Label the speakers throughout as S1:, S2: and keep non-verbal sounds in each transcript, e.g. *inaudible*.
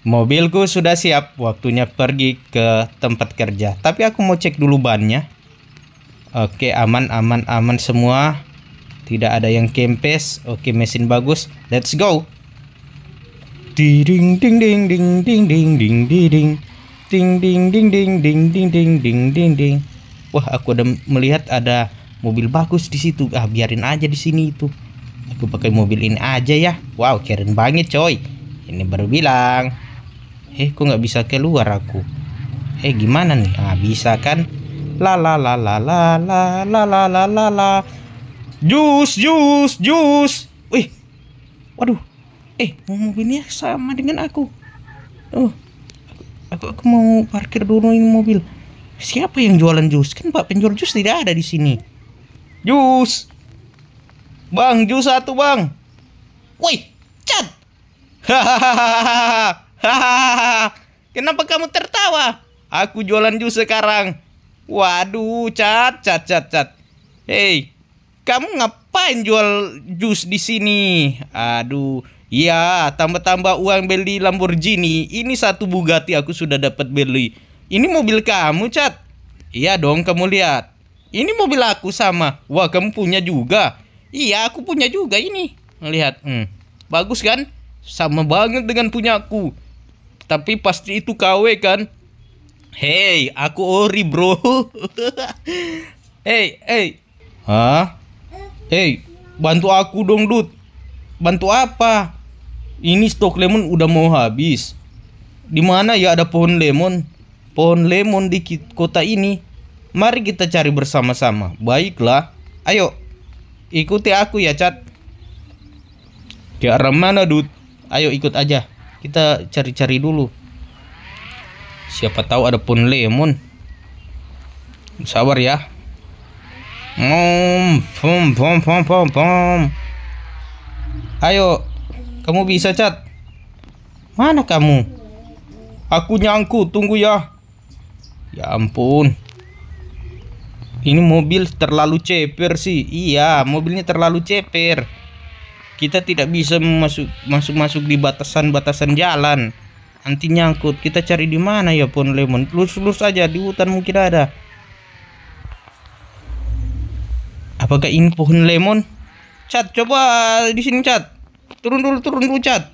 S1: Mobilku sudah siap, waktunya pergi ke tempat kerja. Tapi aku mau cek dulu bannya. Oke, aman, aman, aman semua. Tidak ada yang kempes. Oke, mesin bagus. Let's go. Ding ding ding ding ding ding ding ding ding ding ding ding ding ding ding ding ding ding. Wah, aku ada melihat ada mobil bagus di situ. Ah, biarin aja di sini itu. Aku pakai mobil ini aja ya. Wow, keren banget coy. Ini baru bilang eh kok nggak bisa keluar aku eh gimana nih ah bisa kan la la la la la la la la la la jus jus jus wih waduh eh mobilnya sama dengan aku oh aku, aku mau parkir dulu ini mobil siapa yang jualan jus kan pak penjual jus tidak ada di sini jus bang jus satu bang wih cat *laughs* hahaha Hahaha, kenapa kamu tertawa? Aku jualan jus sekarang. Waduh, cat, cat, cat, cat. Hei, kamu ngapain jual jus di sini? Aduh, ya tambah-tambah uang beli Lamborghini. Ini satu Bugatti aku sudah dapat beli. Ini mobil kamu, Cat. Iya dong, kamu lihat. Ini mobil aku sama. Wah, kamu punya juga. Iya, aku punya juga ini. Lihat, hmm. bagus kan? Sama banget dengan punyaku. Tapi pasti itu KW kan? Hei, aku ori bro. Hei, hei Hah? Hei, bantu aku dong, Dut. Bantu apa? Ini stok lemon udah mau habis. Di mana ya ada pohon lemon? Pohon lemon di kota ini. Mari kita cari bersama-sama. Baiklah. Ayo. Ikuti aku ya, Cat. Ke arah mana, Dut? Ayo ikut aja kita cari-cari dulu siapa tahu ada pun lemon sabar ya Mom, pom pom pom pom pom. Ayo, kamu bisa cat? Mana kamu? Aku nyangkut. tunggu ya. Ya ampun. Ini mobil terlalu ceper sih. Iya, mobilnya terlalu ceper kita tidak bisa masuk masuk masuk di batasan batasan jalan nanti nyangkut kita cari di mana ya pun lemon lurus lurus saja di hutan mungkin ada apakah ini pohon lemon cat coba di sini cat turun dulu turun dulu cat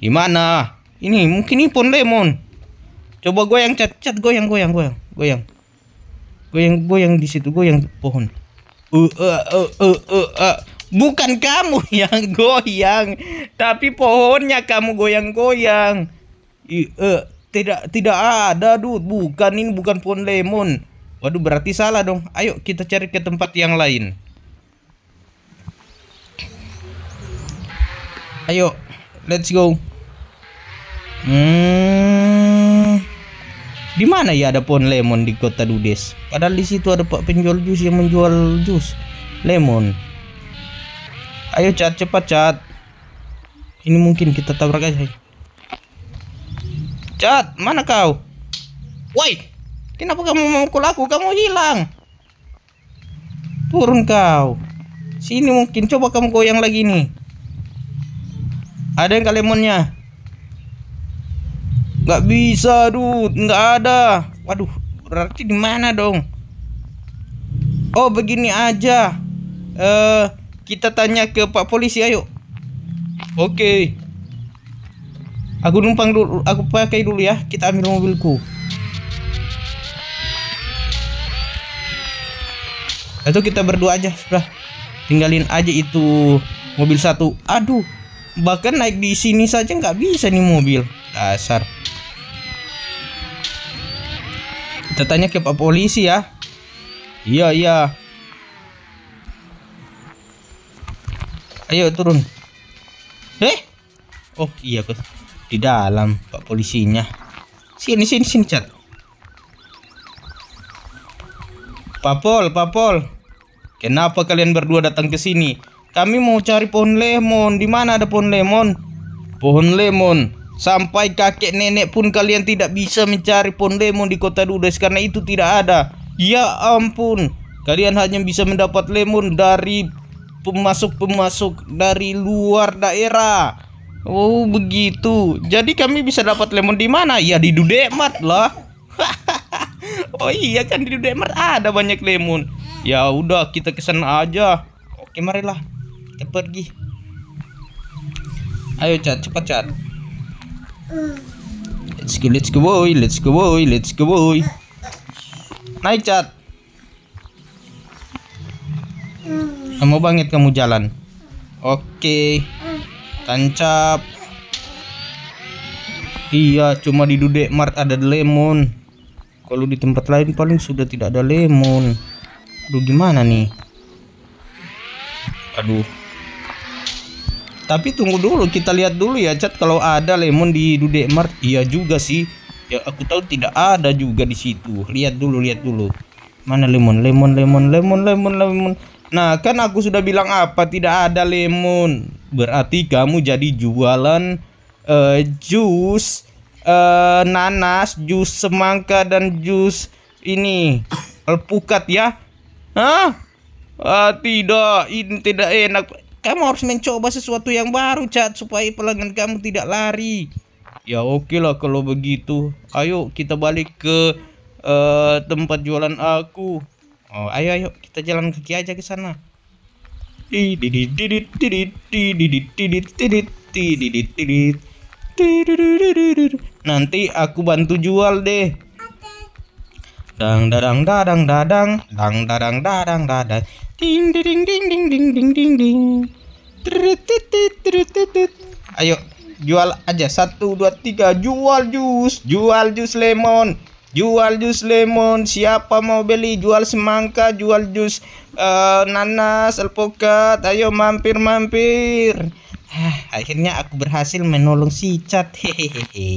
S1: di mana ini mungkin ini pohon lemon coba goyang cat cat goyang goyang goyang goyang goyang goyang di situ goyang pohon uh, uh, uh, uh, uh, uh. Bukan kamu yang goyang, tapi pohonnya kamu goyang-goyang. Eh, tidak tidak ada, dude. Bukan ini bukan pohon lemon. Waduh, berarti salah dong. Ayo kita cari ke tempat yang lain. Ayo, let's go. Hmm. Di mana ya ada pohon lemon di kota Dudes? Padahal di situ ada Pak penjual jus yang menjual jus lemon. Ayo cat cepat cat. Ini mungkin kita tabrak aja. Cat, mana kau? Woi, kenapa kamu memukul aku? Kamu hilang. Turun kau. Sini mungkin coba kamu goyang lagi nih. Ada yang kalemonnya? Gak bisa, dude. Gak ada. Waduh, berarti di mana dong? Oh, begini aja. Eh, uh, kita tanya ke Pak Polisi ayo. Oke. Aku numpang dulu, aku pakai dulu ya. Kita ambil mobilku. Itu kita berdua aja sudah. Tinggalin aja itu mobil satu. Aduh, bahkan naik di sini saja nggak bisa nih mobil. Dasar. Kita tanya ke Pak Polisi ya. Iya, iya. ayo turun eh oh iya ke di dalam pak polisinya sini sini sini chat papol papol kenapa kalian berdua datang ke sini kami mau cari pohon lemon di mana ada pohon lemon pohon lemon sampai kakek nenek pun kalian tidak bisa mencari pohon lemon di kota Dudes karena itu tidak ada ya ampun kalian hanya bisa mendapat lemon dari pemasuk-pemasuk dari luar daerah. Oh, begitu. Jadi kami bisa dapat lemon di mana? Ya di Dudemat lah. *laughs* oh iya kan di Dudemat ada banyak lemon. Ya udah kita sana aja. Oke, marilah. Kita pergi. Ayo cat, cepat cat. Let's go, let's go boy, let's go boy, let's go boy. Naik cat. Mau banget kamu jalan. Oke. Tancap. Iya, cuma di Dude Mart ada lemon. Kalau di tempat lain paling sudah tidak ada lemon. Aduh gimana nih? Aduh. Tapi tunggu dulu, kita lihat dulu ya chat kalau ada lemon di Dude Mart. Iya juga sih. Ya aku tahu tidak ada juga di situ. Lihat dulu, lihat dulu. Mana lemon? Lemon, lemon, lemon, lemon, lemon. Nah, kan aku sudah bilang apa tidak ada lemon. Berarti kamu jadi jualan uh, jus uh, nanas, jus semangka dan jus ini alpukat ya. Hah? Ah, tidak, ini tidak enak. Kamu harus mencoba sesuatu yang baru, Cat, supaya pelanggan kamu tidak lari. Ya oke okay lah kalau begitu. Ayo kita balik ke uh, tempat jualan aku. Oh, ayo ayo kita jalan kaki aja ke sana. Nanti aku bantu jual deh. Dang dadang dadang dadang, dang dadang dadang dadang. Ding ding ding ding ding ding ding ding. Ayo jual aja satu dua tiga jual jus jual jus lemon jual jus lemon siapa mau beli jual semangka jual jus uh, nanas alpukat ayo mampir mampir ah, akhirnya aku berhasil menolong si cat hehehe